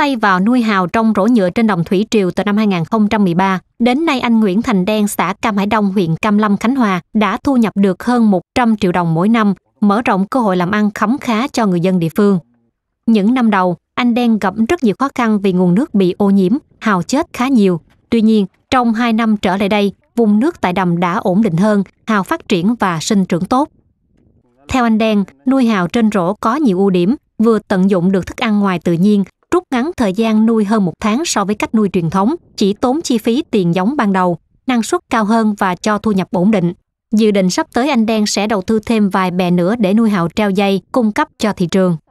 tay vào nuôi hào trong rổ nhựa trên đồng thủy triều từ năm 2013. Đến nay anh Nguyễn Thành Đen, xã Cam Hải Đông, huyện Cam Lâm, Khánh Hòa đã thu nhập được hơn 100 triệu đồng mỗi năm, mở rộng cơ hội làm ăn khấm khá cho người dân địa phương. Những năm đầu, anh Đen gặp rất nhiều khó khăn vì nguồn nước bị ô nhiễm, hào chết khá nhiều. Tuy nhiên, trong 2 năm trở lại đây, vùng nước tại đầm đã ổn định hơn, hào phát triển và sinh trưởng tốt. Theo anh Đen, nuôi hào trên rổ có nhiều ưu điểm, vừa tận dụng được thức ăn ngoài tự nhiên, rút ngắn thời gian nuôi hơn một tháng so với cách nuôi truyền thống, chỉ tốn chi phí tiền giống ban đầu, năng suất cao hơn và cho thu nhập ổn định. Dự định sắp tới anh Đen sẽ đầu tư thêm vài bè nữa để nuôi hào treo dây cung cấp cho thị trường.